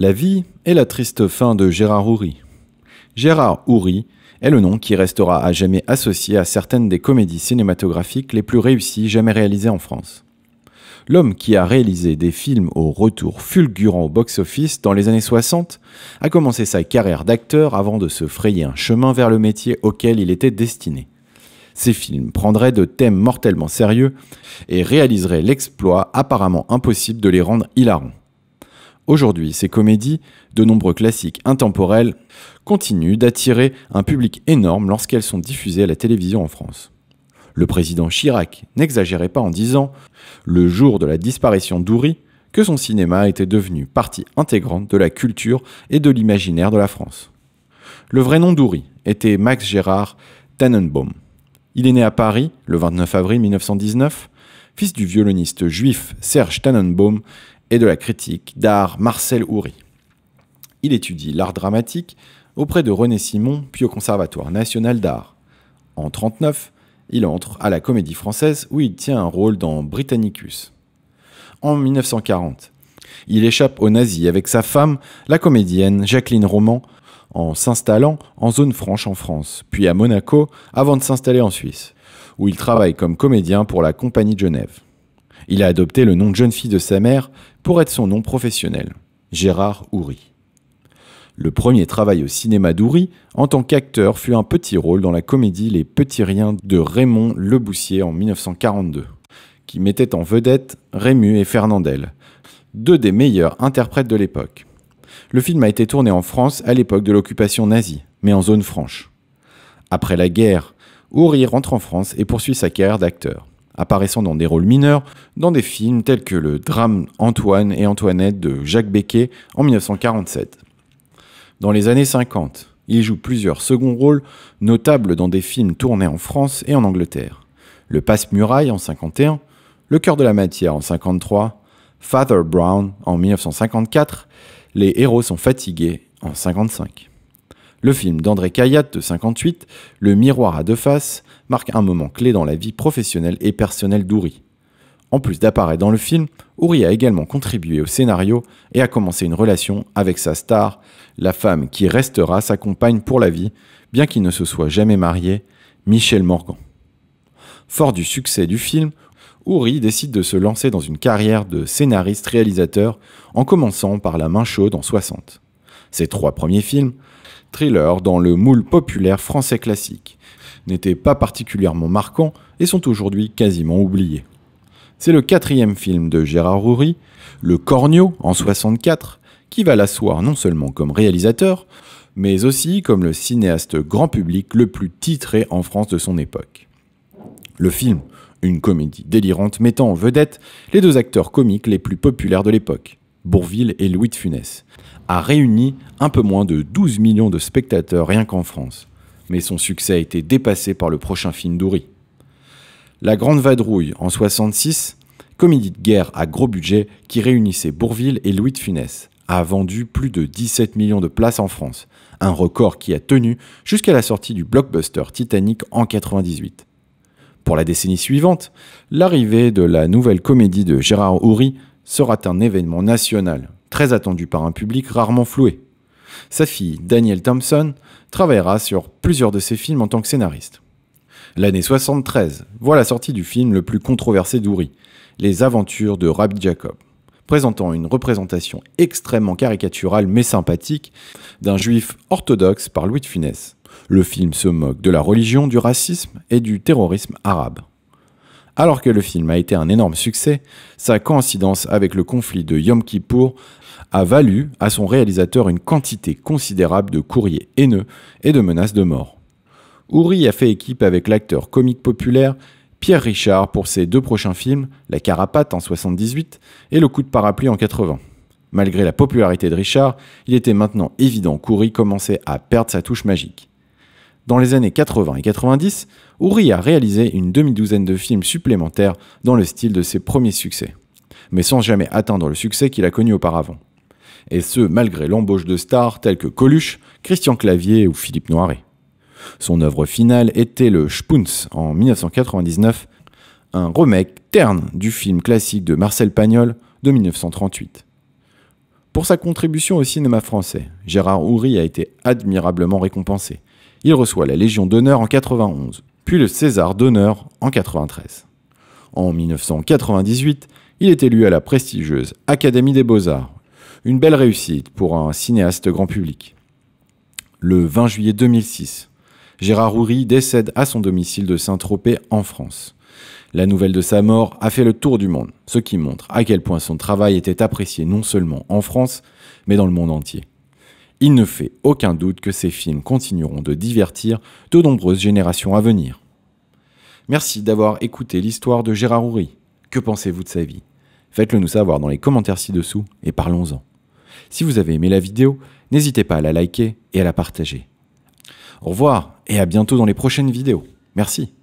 La vie et la triste fin de Gérard Houry. Gérard houri est le nom qui restera à jamais associé à certaines des comédies cinématographiques les plus réussies jamais réalisées en France. L'homme qui a réalisé des films au retour fulgurant au box-office dans les années 60 a commencé sa carrière d'acteur avant de se frayer un chemin vers le métier auquel il était destiné. Ces films prendraient de thèmes mortellement sérieux et réaliseraient l'exploit apparemment impossible de les rendre hilarants. Aujourd'hui, ces comédies, de nombreux classiques intemporels, continuent d'attirer un public énorme lorsqu'elles sont diffusées à la télévision en France. Le président Chirac n'exagérait pas en disant, le jour de la disparition d'Oury, que son cinéma était devenu partie intégrante de la culture et de l'imaginaire de la France. Le vrai nom d'Oury était Max Gérard Tannenbaum. Il est né à Paris le 29 avril 1919, fils du violoniste juif Serge Tannenbaum et de la critique d'art Marcel Houry. Il étudie l'art dramatique auprès de René Simon, puis au Conservatoire national d'art. En 1939, il entre à la Comédie française où il tient un rôle dans Britannicus. En 1940, il échappe aux nazis avec sa femme, la comédienne Jacqueline Roman, en s'installant en zone franche en France, puis à Monaco avant de s'installer en Suisse, où il travaille comme comédien pour la Compagnie de Genève. Il a adopté le nom de jeune fille de sa mère pour être son nom professionnel, Gérard Houry. Le premier travail au cinéma d'Houry en tant qu'acteur fut un petit rôle dans la comédie Les Petits Riens de Raymond Leboussier en 1942, qui mettait en vedette Rému et Fernandel, deux des meilleurs interprètes de l'époque. Le film a été tourné en France à l'époque de l'occupation nazie, mais en zone franche. Après la guerre, Houry rentre en France et poursuit sa carrière d'acteur apparaissant dans des rôles mineurs dans des films tels que le drame Antoine et Antoinette de Jacques Becquet en 1947. Dans les années 50, il joue plusieurs seconds rôles notables dans des films tournés en France et en Angleterre. Le Passe-Muraille en 51, Le cœur de la matière en 53, Father Brown en 1954, Les héros sont fatigués en 55. Le film d'André Cayatte de 58, Le miroir à deux faces, marque un moment clé dans la vie professionnelle et personnelle d'Uri. En plus d'apparaître dans le film, Uri a également contribué au scénario et a commencé une relation avec sa star, la femme qui restera sa compagne pour la vie, bien qu'il ne se soit jamais marié, Michel Morgan. Fort du succès du film, Uri décide de se lancer dans une carrière de scénariste-réalisateur en commençant par La main chaude en 60. Ses trois premiers films, thrillers dans le moule populaire français classique, n'étaient pas particulièrement marquants et sont aujourd'hui quasiment oubliés. C'est le quatrième film de Gérard Roury, Le Cornio en 64, qui va l'asseoir non seulement comme réalisateur, mais aussi comme le cinéaste grand public le plus titré en France de son époque. Le film, une comédie délirante mettant en vedette les deux acteurs comiques les plus populaires de l'époque, Bourville et Louis de Funès, a réuni un peu moins de 12 millions de spectateurs rien qu'en France. Mais son succès a été dépassé par le prochain film d'Oury. La Grande Vadrouille, en 66, comédie de guerre à gros budget qui réunissait Bourville et Louis de Funès, a vendu plus de 17 millions de places en France, un record qui a tenu jusqu'à la sortie du blockbuster Titanic en 98. Pour la décennie suivante, l'arrivée de la nouvelle comédie de Gérard Houry sera un événement national, très attendu par un public rarement floué. Sa fille, Danielle Thompson, travaillera sur plusieurs de ses films en tant que scénariste. L'année 73 voit la sortie du film le plus controversé d'Ouri, Les Aventures de Rabbi Jacob, présentant une représentation extrêmement caricaturale mais sympathique d'un juif orthodoxe par Louis de Funès. Le film se moque de la religion, du racisme et du terrorisme arabe. Alors que le film a été un énorme succès, sa coïncidence avec le conflit de Yom Kippour a valu à son réalisateur une quantité considérable de courriers haineux et de menaces de mort. Uri a fait équipe avec l'acteur comique populaire Pierre Richard pour ses deux prochains films, La Carapate en 78 et Le coup de parapluie en 80. Malgré la popularité de Richard, il était maintenant évident qu'Uri commençait à perdre sa touche magique. Dans les années 80 et 90, Houry a réalisé une demi-douzaine de films supplémentaires dans le style de ses premiers succès, mais sans jamais atteindre le succès qu'il a connu auparavant. Et ce, malgré l'embauche de stars telles que Coluche, Christian Clavier ou Philippe Noiret. Son œuvre finale était le Spunz en 1999, un remake terne du film classique de Marcel Pagnol de 1938. Pour sa contribution au cinéma français, Gérard Houry a été admirablement récompensé il reçoit la Légion d'honneur en 91, puis le César d'honneur en 93. En 1998, il est élu à la prestigieuse Académie des Beaux-Arts, une belle réussite pour un cinéaste grand public. Le 20 juillet 2006, Gérard Houry décède à son domicile de Saint-Tropez en France. La nouvelle de sa mort a fait le tour du monde, ce qui montre à quel point son travail était apprécié non seulement en France, mais dans le monde entier il ne fait aucun doute que ces films continueront de divertir de nombreuses générations à venir. Merci d'avoir écouté l'histoire de Gérard Houry. Que pensez-vous de sa vie Faites-le nous savoir dans les commentaires ci-dessous et parlons-en. Si vous avez aimé la vidéo, n'hésitez pas à la liker et à la partager. Au revoir et à bientôt dans les prochaines vidéos. Merci.